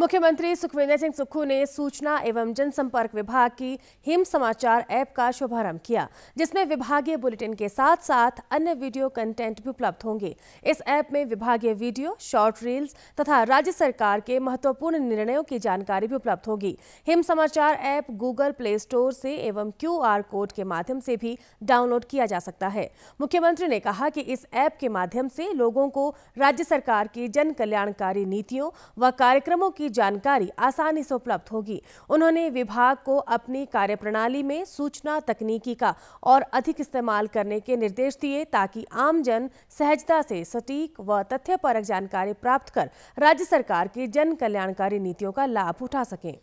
मुख्यमंत्री सुखविंदर सिंह सुक्खू ने सूचना एवं जनसंपर्क विभाग की हिम समाचार ऐप का शुभारंभ किया जिसमें विभागीय बुलेटिन के साथ साथ अन्य वीडियो कंटेंट भी उपलब्ध होंगे इस ऐप में विभागीय वीडियो शॉर्ट रील्स तथा राज्य सरकार के महत्वपूर्ण निर्णयों की जानकारी भी उपलब्ध होगी हिम समाचार ऐप गूगल प्ले स्टोर से एवं क्यू कोड के माध्यम से भी डाउनलोड किया जा सकता है मुख्यमंत्री ने कहा कि इस ऐप के माध्यम से लोगों को राज्य सरकार की जन कल्याणकारी नीतियों व कार्यक्रमों की जानकारी आसानी से उपलब्ध होगी उन्होंने विभाग को अपनी कार्यप्रणाली में सूचना तकनीकी का और अधिक इस्तेमाल करने के निर्देश दिए ताकि आमजन सहजता से सटीक व तथ्यपरक जानकारी प्राप्त कर राज्य सरकार की जन कल्याणकारी नीतियों का लाभ उठा सकें